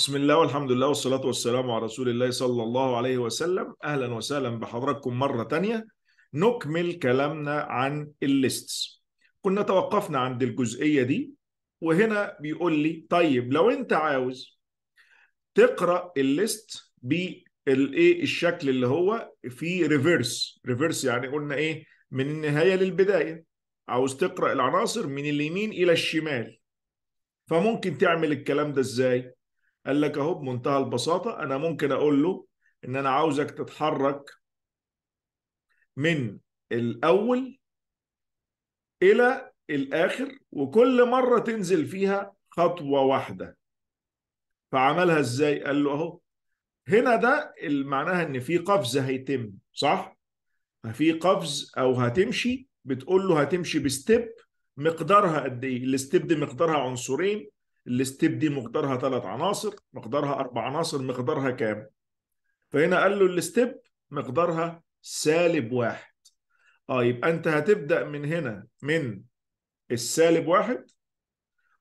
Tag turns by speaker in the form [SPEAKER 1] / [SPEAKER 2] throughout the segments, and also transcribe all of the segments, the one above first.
[SPEAKER 1] بسم الله والحمد لله والصلاة والسلام على رسول الله صلى الله عليه وسلم أهلا وسهلا بحضراتكم مرة تانية نكمل كلامنا عن الليستس كنا توقفنا عند الجزئية دي وهنا بيقول لي طيب لو انت عاوز تقرأ الليست بالايه الشكل اللي هو في ريفيرس ريفيرس يعني قلنا ايه من النهاية للبداية عاوز تقرأ العناصر من اليمين إلى الشمال فممكن تعمل الكلام ده ازاي قال لك اهو بمنتهى البساطه انا ممكن اقول له ان انا عاوزك تتحرك من الاول الى الاخر وكل مره تنزل فيها خطوه واحده فعملها ازاي قال له اهو هنا ده معناها ان في قفز هيتم صح في قفز او هتمشي بتقول له هتمشي بستيب مقدارها قد ايه الستيب دي مقدارها عنصرين الستيب دي مقدارها ثلاث عناصر مقدارها اربع عناصر مقدارها كام فهنا قال له الستيب مقدارها سالب واحد اه يبقى انت هتبدا من هنا من السالب واحد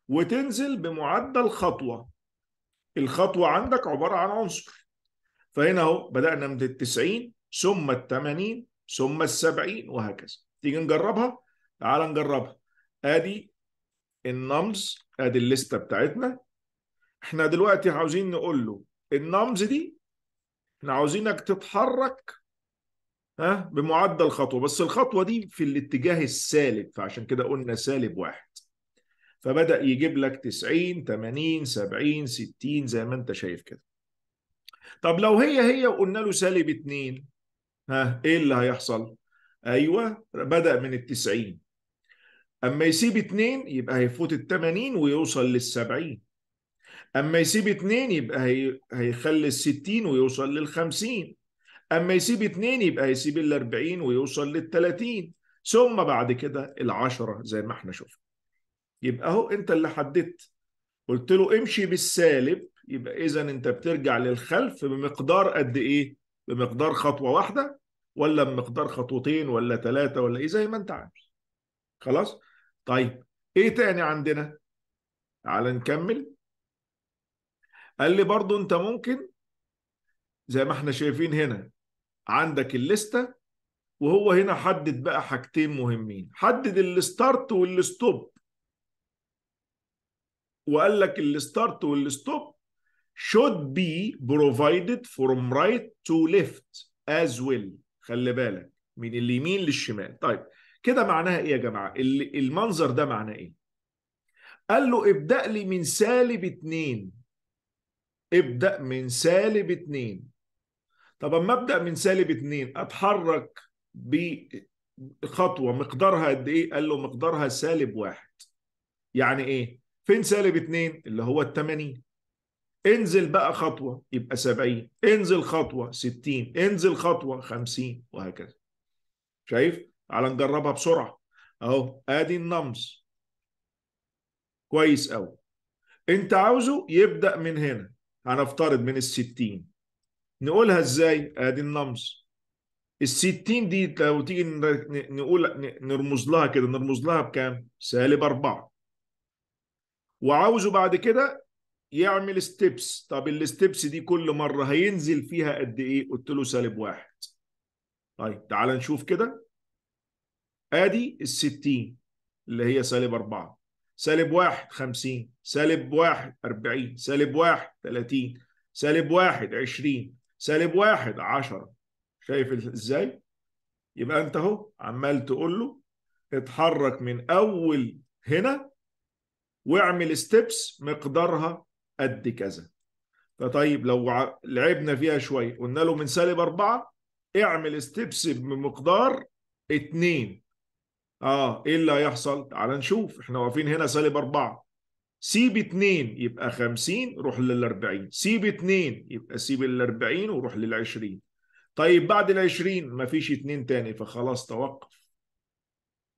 [SPEAKER 1] وتنزل بمعدل خطوه الخطوه عندك عباره عن عنصر فهنا اهو بدانا من ال 90 ثم ال 80 ثم ال 70 وهكذا تيجي نجربها تعال نجربها ادي النمز ادي الليسته بتاعتنا احنا دلوقتي عاوزين نقول له النمز دي احنا عاوزينك تتحرك ها بمعدل خطوه بس الخطوه دي في الاتجاه السالب فعشان كده قلنا سالب واحد فبدا يجيب لك 90 80 70 60 زي ما انت شايف كده طب لو هي هي وقلنا له سالب 2 ها ايه اللي هيحصل ايوه بدا من ال 90 اما يسيب اتنين يبقى هيفوت ال 80 ويوصل لل 70 اما يسيب اتنين يبقى هي... هيخلي ال 60 ويوصل لل 50 اما يسيب اتنين يبقى هيسيب ال 40 ويوصل لل 30 ثم بعد كده ال 10 زي ما احنا شفنا يبقى اهو انت اللي حددت قلت له امشي بالسالب يبقى اذا انت بترجع للخلف بمقدار قد ايه بمقدار خطوه واحده ولا بمقدار خطوتين ولا ثلاثه ولا ايه زي ما انت عايز خلاص طيب ايه تاني عندنا على نكمل قال لي برضو انت ممكن زي ما احنا شايفين هنا عندك الليستة وهو هنا حدد بقى حاجتين مهمين حدد الستارت والستوب وقال لك الستارت والستوب should be provided from right to left as well خلي بالك من اليمين للشمال طيب كده معناها ايه يا جماعه المنظر ده معناه ايه قال له ابدا لي من سالب اتنين ابدا من سالب اتنين طب اما ابدا من سالب اتنين اتحرك بخطوه مقدارها قد ايه قال له مقدارها سالب واحد يعني ايه فين سالب اتنين اللي هو التمانين 80 انزل بقى خطوه يبقى 70 انزل خطوه 60 انزل خطوه 50 وهكذا شايف على نجربها بسرعه اهو ادي النمز كويس قوي انت عاوزه يبدا من هنا هنفترض من الستين نقولها ازاي ادي ال الستين دي لو تيجي نقول نرمز لها كده نرمز لها بكام سالب أربعة وعاوزه بعد كده يعمل ستيبس طب الستيبس دي كل مرة هينزل فيها قد ايه قلت له سالب واحد طيب تعال نشوف كده ادي ال 60 اللي هي سالب 4 سالب 1 50 سالب 1 40 سالب 1 30 سالب 1 20 سالب 1 10 شايف ازاي؟ يبقى انت اهو عمال تقول له اتحرك من اول هنا واعمل ستيبس مقدارها قد كذا فطيب لو لعبنا فيها شويه قلنا له من سالب 4 اعمل ستيبس بمقدار 2 اه ايه اللي هيحصل؟ تعال نشوف احنا واقفين هنا سالب 4 سيب 2 يبقى 50 روح لل 40 سيب 2 يبقى سيب ال 40 وروح لل 20 طيب بعد ال 20 مفيش 2 تاني فخلاص توقف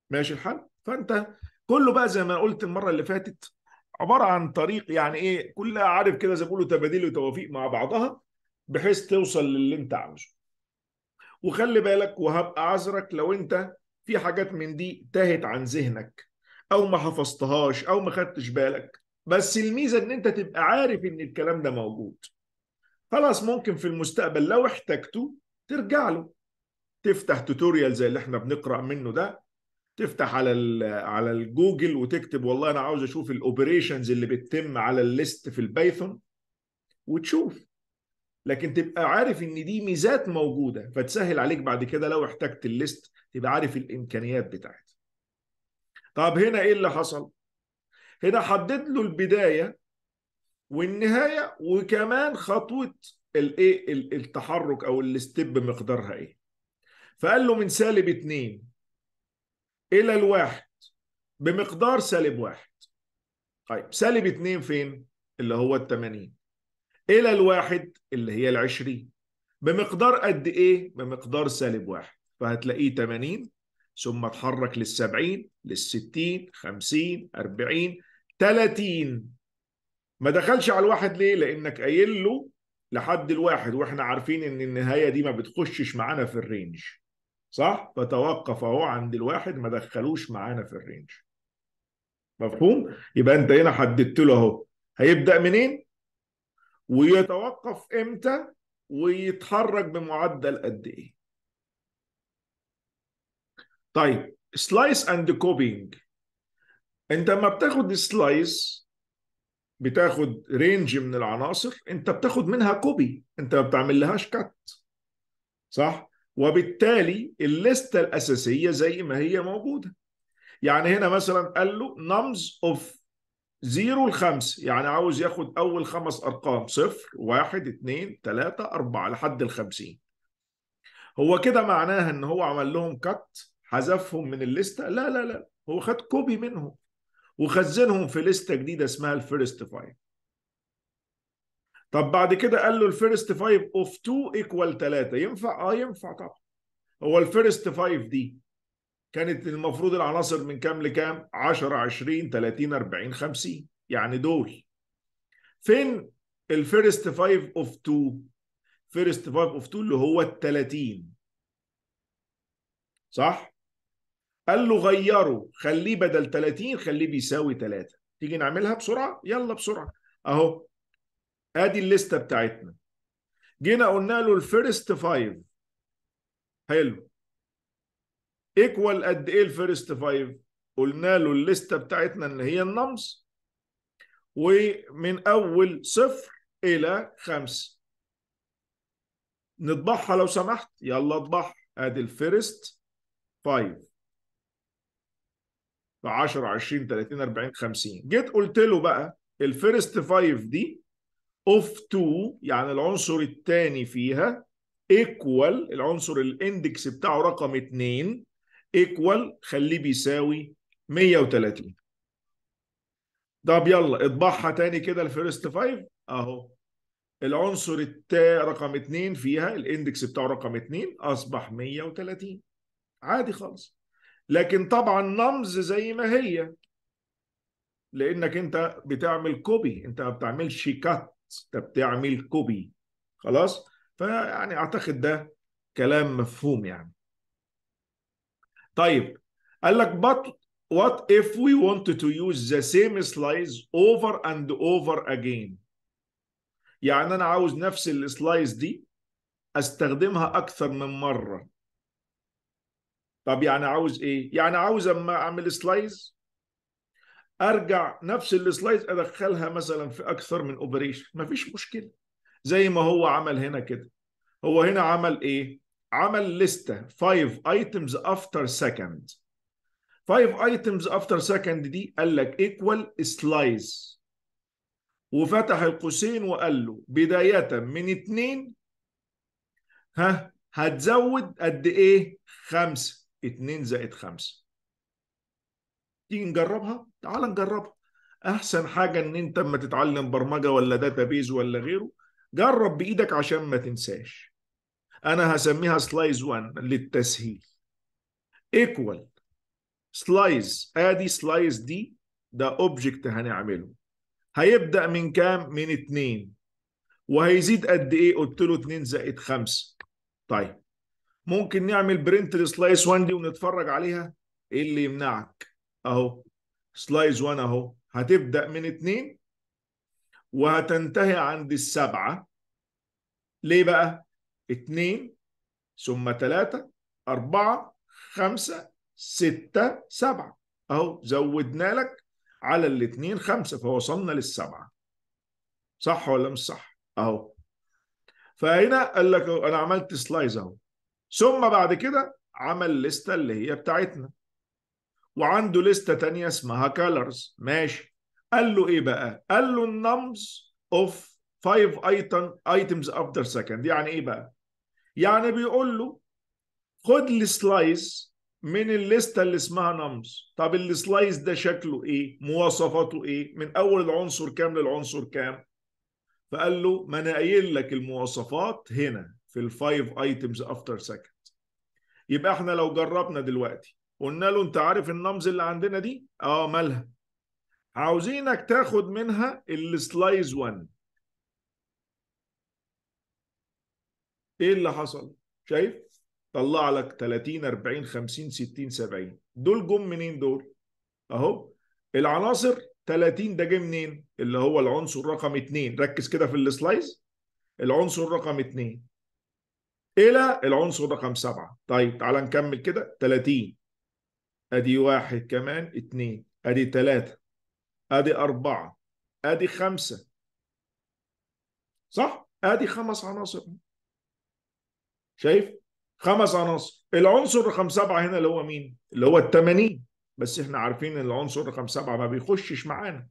[SPEAKER 1] ماشي الحال؟ فانت كله بقى زي ما قلت المره اللي فاتت عباره عن طريق يعني ايه كلها عارف كده زي ما بيقولوا تباديل وتوافيق مع بعضها بحيث توصل للي انت عاوزه وخلي بالك وهبقى عذرك لو انت في حاجات من دي تاهت عن ذهنك او ما حفظتهاش او ما خدتش بالك بس الميزه ان انت تبقى عارف ان الكلام ده موجود خلاص ممكن في المستقبل لو احتجته ترجع له تفتح توتوريال زي اللي احنا بنقرا منه ده تفتح على على الجوجل وتكتب والله انا عاوز اشوف الاوبريشنز اللي بتتم على الليست في البايثون وتشوف لكن تبقى عارف ان دي ميزات موجوده فتسهل عليك بعد كده لو احتجت الليست تبقى عارف الامكانيات بتاعتها طب هنا ايه اللي حصل هنا حدد له البدايه والنهايه وكمان خطوه الايه التحرك او الاستيب مقدارها ايه فقال له من سالب 2 الى الواحد بمقدار سالب واحد طيب سالب 2 فين اللي هو ال 80 إلى الواحد اللي هي العشرين بمقدار قد إيه؟ بمقدار سالب واحد فهتلاقيه 80 ثم اتحرك للسبعين للستين خمسين أربعين تلاتين ما دخلش على الواحد ليه؟ لأنك قايل له لحد الواحد واحنا عارفين ان النهايه دي ما بتخشش معانا في الرينج صح فتوقف اهو عند الواحد ما دخلوش معانا في الرينج مفهوم يبقى انت هنا حددت له اهو هيبدا منين ويتوقف امتى ويتحرك بمعدل قد ايه طيب سلايس اند كوبينج انت لما بتاخد سلايس بتاخد رينج من العناصر انت بتاخد منها كوبي انت ما بتعمل لهاش كات صح وبالتالي الليسته الاساسيه زي ما هي موجوده يعني هنا مثلا قال له نمز اوف 0 5 يعني عاوز ياخد اول خمس ارقام صفر واحد 2 3 اربعة لحد الخمسين هو كده معناها ان هو عمل لهم كت حذفهم من الليستة لا لا لا هو خد كوبي منهم وخزنهم في لستة جديدة اسمها الفيرست فايف طب بعد كده قال له الفيرست فايف اوف 2 ايكوال 3 ينفع؟ اه ينفع طبعا هو الفيرست فايف دي كانت المفروض العناصر من كام لكام 10 20 30 40 50 يعني دول فين الفيرست 5 اوف 2 فيرست 5 اوف 2 اللي هو ال 30 صح قال له غيره خليه بدل 30 خليه بيساوي 3 تيجي نعملها بسرعه يلا بسرعه اهو ادي الليسته بتاعتنا جينا قلنا له الفيرست 5 حلو ايكوال قد ايه الفيرست فايف قلنا له الليسته بتاعتنا ان هي النمس ومن اول صفر الى خمسه نطبعها لو سمحت يلا اطبعها ادي الفيرست 5 ب 10 20 30 40 50 جيت قلت له بقى الفيرست 5 دي اوف 2 يعني العنصر الثاني فيها ايكوال العنصر الاندكس بتاعه رقم 2 ايكوال خليه بيساوي 130 طب يلا اطبعها تاني كده الفيرست 5 اهو العنصر التا رقم 2 فيها الاندكس بتاعه رقم 2 اصبح 130 عادي خالص لكن طبعا نمز زي ما هي لانك انت بتعمل كوبي انت ما بتعملش كات انت بتعمل كوبي خلاص فيعني اعتقد ده كلام مفهوم يعني طيب قال لك but what if we want to use the same slides over and over again يعني انا عاوز نفس السلايز دي استخدمها اكثر من مره طب يعني عاوز ايه يعني عاوز اما اعمل سلايز ارجع نفس السلايز ادخلها مثلا في اكثر من اوبريشن مفيش مشكله زي ما هو عمل هنا كده هو هنا عمل ايه عمل لستة 5 ايتمز افتر سكند 5 ايتمز افتر سكند دي قال لك ايكوال سلايز وفتح القوسين وقال له بداية من اتنين ها هتزود قد ايه؟ خمسة اتنين زائد خمسة تيجي نجربها؟ تعال نجربها احسن حاجة ان انت اما تتعلم برمجة ولا داتابيز ولا غيره جرب بايدك عشان ما تنساش انا هسميها سلايز 1 للتسهيل ايكوال سلايز ادي سلايز دي ده اوبجكت هنعمله هيبدا من كام من 2 وهيزيد قد ايه قلت له 2 زائد 5 طيب ممكن نعمل برنت لسلايس 1 دي ونتفرج عليها ايه اللي يمنعك اهو سلايز 1 اهو هتبدا من 2 وهتنتهي عند السبعه ليه بقى اثنين ثم ثلاثة أربعة خمسة ستة سبعة أهو زودنا لك على الاثنين خمسة فوصلنا للسبعة صح ولا مش صح؟ أهو فهنا قال لك أنا عملت سلايز أهو ثم بعد كده عمل لستة اللي هي بتاعتنا وعنده لستة تانية اسمها كالرز ماشي قال له إيه بقى؟ قال له النمز أوف فايف ايتم ايتمز افتر سكند يعني ايه بقى يعني بيقول له خد لي سلايس من الليستة اللي اسمها نمز طب السلايس ده شكله ايه مواصفاته ايه من اول العنصر كام للعنصر كام فقال له ما انا قايل لك المواصفات هنا في الفايف ايتمز افتر سكند يبقى احنا لو جربنا دلوقتي قلنا له انت عارف النمز اللي عندنا دي اه مالها عاوزينك تاخد منها السلايز 1 ايه اللي حصل شايف طلع لك 30 40 50 60 70 دول جم منين دول اهو العناصر 30 ده جه منين اللي هو العنصر رقم 2 ركز كده في السلايز العنصر رقم 2 الى العنصر رقم 7 طيب تعال نكمل كده 30 ادي واحد كمان اثنين ادي ثلاثة ادي أربعة ادي خمسة صح ادي خمس عناصر شايف خمس عناصر العنصر رقم سبعه هنا اللي هو مين اللي هو التمانين بس احنا عارفين ان العنصر رقم سبعه ما بيخشش معانا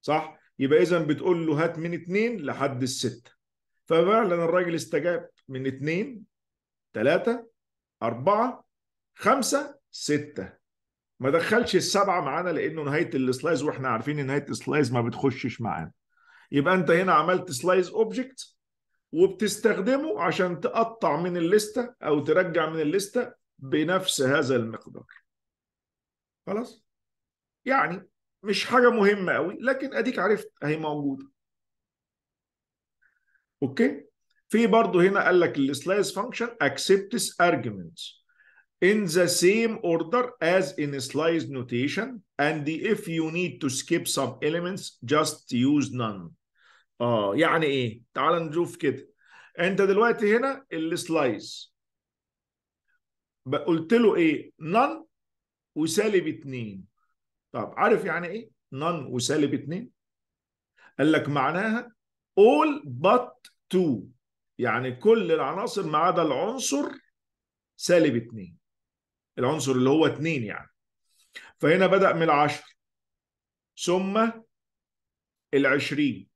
[SPEAKER 1] صح يبقى اذا بتقول له هات من اثنين لحد السته ففعلا الراجل استجاب من اثنين ثلاثه اربعه خمسه سته ما دخلش السبعه معانا لانه نهايه السلايز واحنا عارفين ان نهايه السلايز ما بتخشش معانا يبقى انت هنا عملت سلايز اوبجكت وبتستخدمه عشان تقطع من الليستة أو ترجع من الليستة بنفس هذا المقدار خلاص يعني مش حاجة مهمة قوي لكن أديك عرفت أهي موجودة أوكي في برضه هنا قال لك السلايس فانكشن accepts arguments in the same order as in slice notation and if you need to skip some elements just use none اه يعني ايه تعال نشوف كده انت دلوقتي هنا السلايس قلت له ايه نن وسالب 2 طب عارف يعني ايه نن وسالب 2 قال لك معناها all but 2 يعني كل العناصر ما عدا العنصر سالب 2 العنصر اللي هو 2 يعني فهنا بدأ من العشر ثم العشرين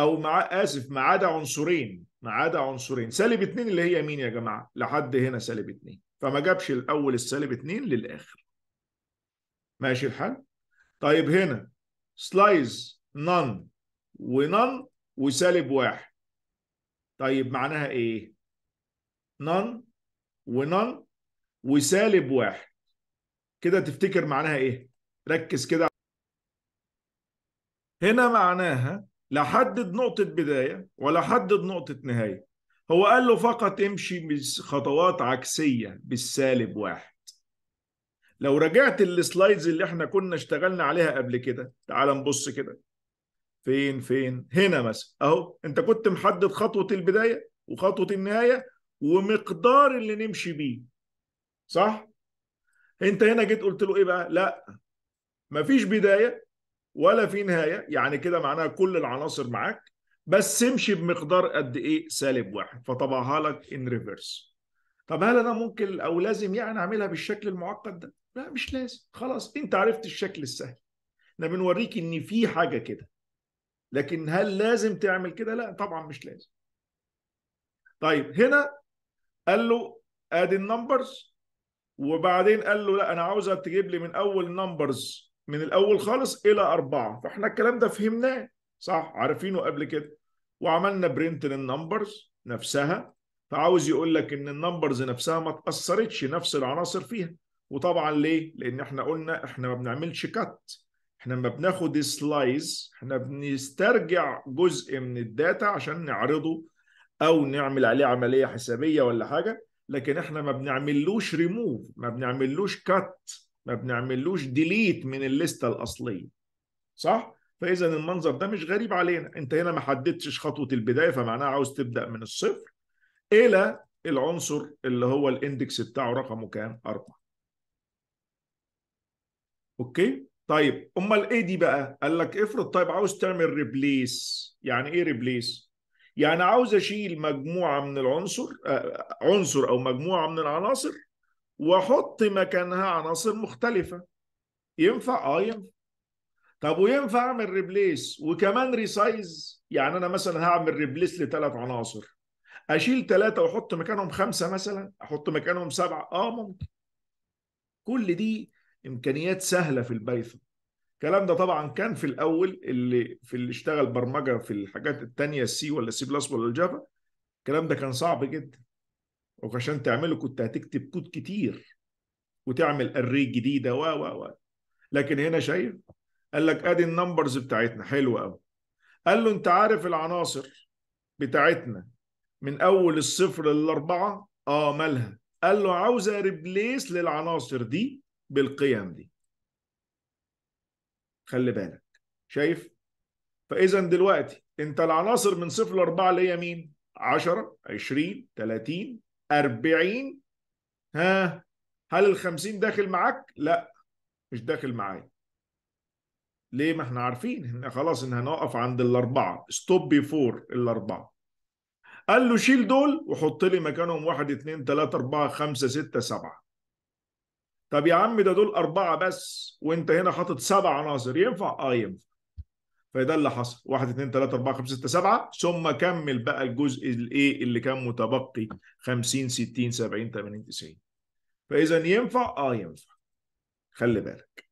[SPEAKER 1] او مع اسف ما عدا عنصرين ما عدا عنصرين سالب 2 اللي هي مين يا جماعه لحد هنا سالب 2 فما جابش الاول السالب 2 للاخر ماشي الحال طيب هنا سلايز نن ونن وسالب واحد طيب معناها ايه نن ونن وسالب واحد كده تفتكر معناها ايه ركز كده هنا معناها لا حدد نقطة بداية ولا حدد نقطة نهاية هو قال له فقط امشي بخطوات عكسية بالسالب واحد لو رجعت السلايدز اللي احنا كنا اشتغلنا عليها قبل كده تعال نبص كده فين فين هنا مثلا اهو انت كنت محدد خطوة البداية وخطوة النهاية ومقدار اللي نمشي بيه صح؟ انت هنا جيت قلت له ايه بقى؟ لا مفيش بداية ولا في نهايه يعني كده معناها كل العناصر معاك بس امشي بمقدار قد ايه سالب واحد فطبعها لك ان ريفرس طب هل انا ممكن او لازم يعني اعملها بالشكل المعقد ده لا مش لازم خلاص انت عرفت الشكل السهل احنا بنوريك ان في حاجه كده لكن هل لازم تعمل كده لا طبعا مش لازم طيب هنا قال له ادي النمبرز وبعدين قال له لا انا عاوزك تجيب لي من اول نمبرز من الاول خالص الى اربعه فاحنا الكلام ده فهمناه صح عارفينه قبل كده وعملنا برنت للنمبرز نفسها فعاوز يقول لك ان النمبرز نفسها ما تاثرتش نفس العناصر فيها وطبعا ليه؟ لان احنا قلنا احنا ما بنعملش كات احنا لما بناخد سلايز احنا بنسترجع جزء من الداتا عشان نعرضه او نعمل عليه عمليه حسابيه ولا حاجه لكن احنا ما بنعملوش ريموف ما بنعملوش كات ما بنعملوش ديليت من الليسته الاصليه صح فاذا المنظر ده مش غريب علينا انت هنا ما حددتش خطوه البدايه فمعناها عاوز تبدا من الصفر الى العنصر اللي هو الاندكس بتاعه رقمه كام أربعة اوكي طيب امال ايه دي بقى قال لك افرض طيب عاوز تعمل ريبليس يعني ايه ريبليس يعني عاوز اشيل مجموعه من العنصر آه، عنصر او مجموعه من العناصر واحط مكانها عناصر مختلفه ينفع اه ينفع طب وينفع اعمل ريبليس وكمان ريسايز يعني انا مثلا هعمل ريبليس لثلاث عناصر اشيل ثلاثه واحط مكانهم خمسه مثلا احط مكانهم سبعه اه ممكن كل دي امكانيات سهله في البايثون الكلام ده طبعا كان في الاول اللي في اللي اشتغل برمجه في الحاجات الثانيه السي ولا السي بلس ولا الجافا الكلام ده كان صعب جدا وعشان تعمله كنت هتكتب كود كتير وتعمل اري جديده و و و لكن هنا شايف قال لك ادي النمبرز بتاعتنا حلوه قوي قال له انت عارف العناصر بتاعتنا من اول الصفر للاربعه اه مالها قال له عاوز ريبليس للعناصر دي بالقيم دي خلي بالك شايف فاذا دلوقتي انت العناصر من صفر لاربعه اللي هي مين 10 20 30 40 ها هل ال 50 داخل معاك؟ لا مش داخل معايا ليه ما احنا عارفين احنا خلاص ان هنقف عند الاربعه ستوب بيفور الاربعه قال له شيل دول وحط لي مكانهم واحد اثنين ثلاثة أربعة خمسة ستة سبعة طب يا عم ده دول أربعة بس وأنت هنا حاطط سبع عناصر ينفع؟ آه ينفع فده اللي حصل 1 2 3 4 5 6 7 ثم كمل بقى الجزء الايه اللي كان متبقي 50 60 70 80 90 فاذا ينفع اه ينفع خلي بالك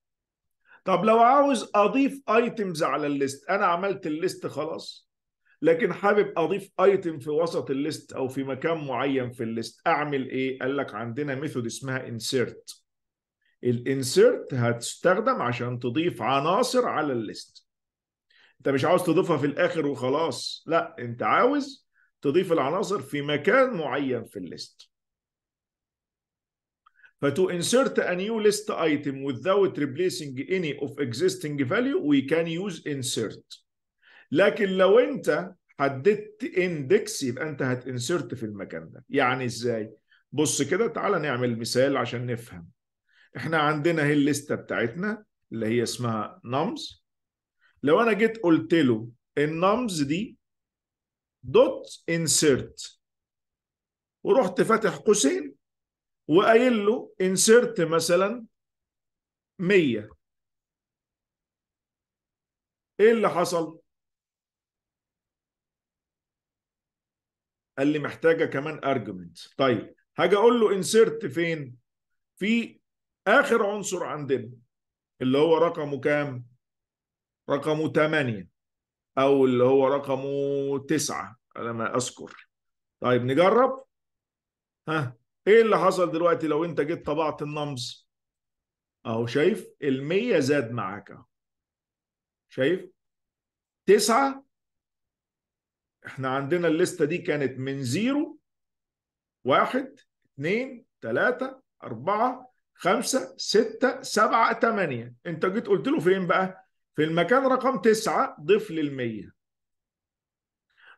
[SPEAKER 1] طب لو عاوز اضيف ايتمز على الليست انا عملت الليست خلاص لكن حابب اضيف ايتم في وسط الليست او في مكان معين في الليست اعمل ايه قال لك عندنا ميثود اسمها انسيرت الانسيرت هتستخدم عشان تضيف عناصر على الليست انت مش عاوز تضيفها في الاخر وخلاص لا انت عاوز تضيف العناصر في مكان معين في الليست فتو insert a new list item without replacing any of existing value we can use insert لكن لو انت حددت index يبقى انت هتinsert في المكان ده يعني ازاي بص كده تعالى نعمل مثال عشان نفهم احنا عندنا هي الليسته بتاعتنا اللي هي اسمها نمز لو انا جيت قلت له النمز دي دوت انسيرت ورحت فاتح قوسين وقايل له انسيرت مثلا 100 ايه اللي حصل؟ قال لي محتاجه كمان ارجمنت طيب هاجي اقول له انسيرت فين؟ في اخر عنصر عندنا اللي هو رقمه كام؟ رقمه 8 او اللي هو رقمه 9 على ما اذكر طيب نجرب ها ايه اللي حصل دلوقتي لو انت جيت طبعت النمز اهو شايف ال100 زاد معاك اهو شايف 9 احنا عندنا الليسته دي كانت من 0 1 2 3 4 5 6 7 8 انت جيت قلت له فين بقى في المكان رقم تسعة ضيف للمية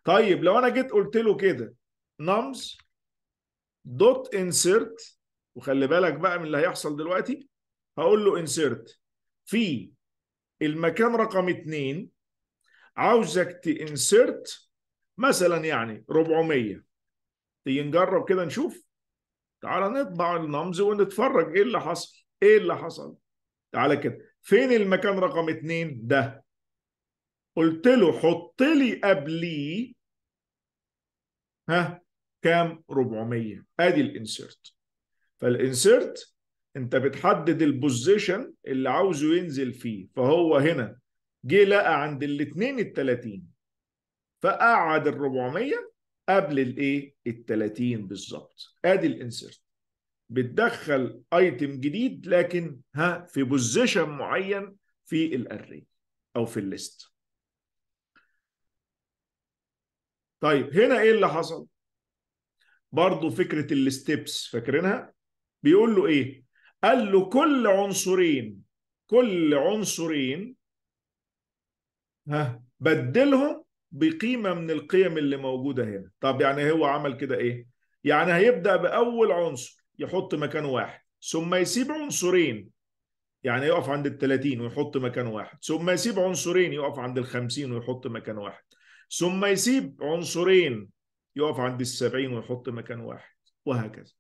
[SPEAKER 1] طيب لو انا جيت قلت له كده نمز دوت انسرت وخلي بالك بقى من اللي هيحصل دلوقتي هقول له انسرت في المكان رقم اتنين عاوزك تانسرت مثلا يعني 400 تيجي نجرب كده نشوف تعال نطبع النمز ونتفرج ايه اللي حصل ايه اللي حصل تعالى كده فين المكان رقم اتنين ده قلت له حط لي قبليه ها كام 400 ادي الانسيرت فالانسيرت انت بتحدد البوزيشن اللي عاوزه ينزل فيه فهو هنا جه لقى عند الاثنين ال 30 فقعد ال 400 قبل الايه ال 30 بالظبط ادي الانسيرت بتدخل ايتم جديد لكن ها في بوزيشن معين في الاري او في الليست طيب هنا ايه اللي حصل برضو فكره الستبس فاكرينها بيقول له ايه قال له كل عنصرين كل عنصرين ها بدلهم بقيمه من القيم اللي موجوده هنا طب يعني هو عمل كده ايه يعني هيبدا باول عنصر يحط مكانه واحد ثم يسيب عنصرين يعني يقف عند ال 30 ويحط مكان واحد ثم يسيب عنصرين يقف عند ال 50 ويحط مكان واحد ثم يسيب عنصرين يقف عند ال 70 ويحط مكان واحد وهكذا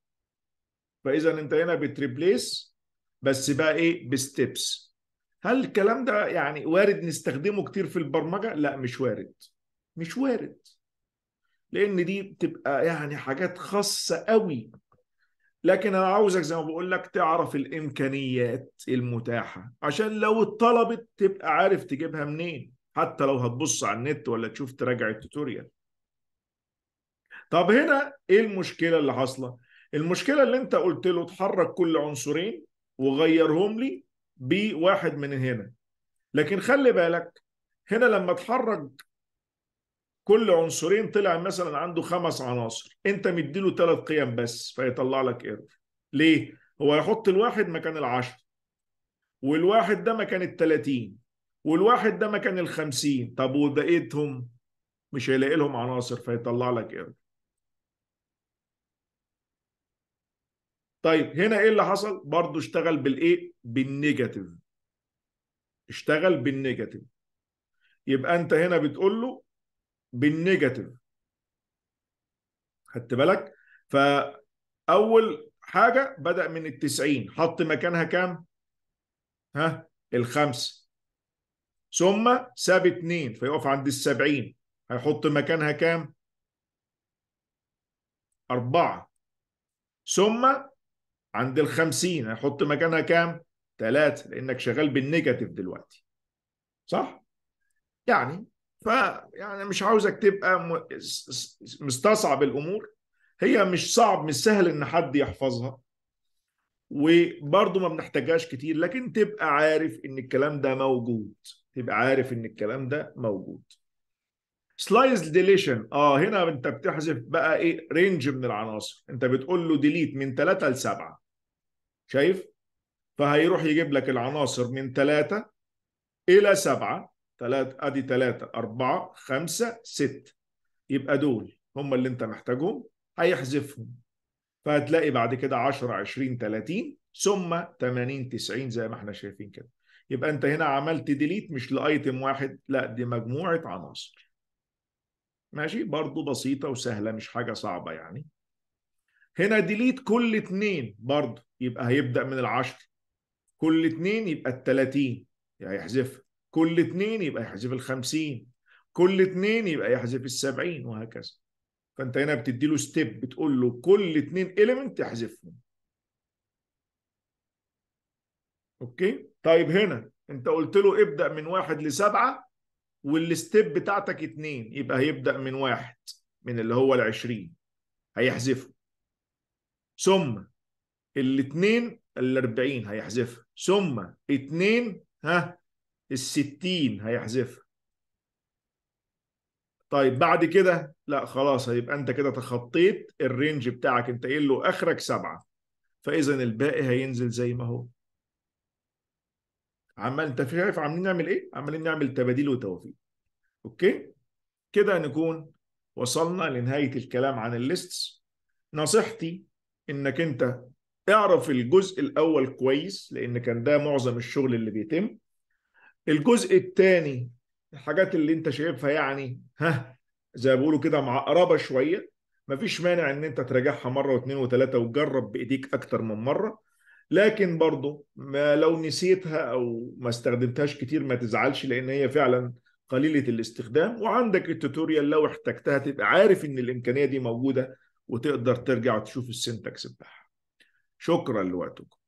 [SPEAKER 1] فاذا انت هنا بتريبليس بس بقى ايه بستبس هل الكلام ده يعني وارد نستخدمه كتير في البرمجه لا مش وارد مش وارد لان دي بتبقى يعني حاجات خاصه قوي لكن انا عاوزك زي ما بقول لك تعرف الامكانيات المتاحه عشان لو اتطلبت تبقى عارف تجيبها منين حتى لو هتبص على النت ولا تشوف تراجع التوتوريال طب هنا ايه المشكله اللي حاصله المشكله اللي انت قلت له اتحرك كل عنصرين وغيرهم لي بواحد من هنا لكن خلي بالك هنا لما اتحرك كل عنصرين طلع مثلا عنده خمس عناصر انت مديله ثلاث قيم بس فيطلع لك ايرور ليه هو يحط الواحد مكان العشر والواحد ده مكان ال 30 والواحد ده مكان ال 50 طب وبقيتهم مش هيلاقي لهم عناصر فيطلع لك ايرور طيب هنا ايه اللي حصل برضه اشتغل بالايه بالنيجاتيف اشتغل بالنيجاتيف يبقى انت هنا بتقول له بالنيجاتيف خدت بالك فاول حاجه بدا من ال 90 حط مكانها كام ها الخمسه ثم ساب اتنين فيقف عند ال 70 هيحط مكانها كام أربعة ثم عند ال 50 هيحط مكانها كام تلاتة لأنك شغال بالنيجاتيف دلوقتي صح؟ يعني فيعني مش عاوزك تبقى مستصعب الامور هي مش صعب مش سهل ان حد يحفظها وبرضه ما بنحتاجهاش كتير لكن تبقى عارف ان الكلام ده موجود تبقى عارف ان الكلام ده موجود سلايز ديليشن اه هنا انت بتحذف بقى ايه رينج من العناصر انت بتقول له ديليت من 3 ل 7 شايف فهيروح يجيب لك العناصر من 3 الى 7 ثلاثة ادي ثلاثة أربعة خمسة 6 يبقى دول هم اللي انت محتاجهم هيحذفهم فهتلاقي بعد كده 10 20 30 ثم 80 90 زي ما احنا شايفين كده يبقى انت هنا عملت ديليت مش لايتم واحد لا دي مجموعه عناصر ماشي برضو بسيطه وسهله مش حاجه صعبه يعني هنا ديليت كل اثنين برضو يبقى هيبدا من العشر كل اثنين يبقى ال 30 يعني هيحذفها كل اثنين يبقى يحذف ال 50 كل اثنين يبقى يحذف ال 70 وهكذا فانت هنا بتدي له ستيب بتقول له كل اثنين اليمنت احذفهم اوكي طيب هنا انت قلت له ابدا من واحد لسبعه والستيب بتاعتك اثنين يبقى هيبدا من واحد من اللي هو ال 20 هيحذفه ثم الاثنين ال 40 هيحذفها ثم اثنين ها الستين هيحذفها طيب بعد كده لا خلاص هيبقى انت كده تخطيت الرينج بتاعك انت قايل له اخرك سبعه فاذا الباقي هينزل زي ما هو عمال انت شايف عاملين نعمل ايه؟ عمالين نعمل تباديل وتوفيق اوكي؟ كده نكون وصلنا لنهايه الكلام عن الليستس نصيحتي انك انت اعرف الجزء الاول كويس لان كان ده معظم الشغل اللي بيتم الجزء الثاني الحاجات اللي انت شايفها يعني ها زي ما بيقولوا كده معقربه شويه مفيش مانع ان انت تراجعها مره واثنين وثلاثه وتجرب بايديك اكتر من مره لكن برضه ما لو نسيتها او ما استخدمتهاش كتير ما تزعلش لان هي فعلا قليله الاستخدام وعندك التوتوريال لو احتجتها تبقى عارف ان الامكانيه دي موجوده وتقدر ترجع وتشوف السنتكس بتاعها شكرا لوقتكم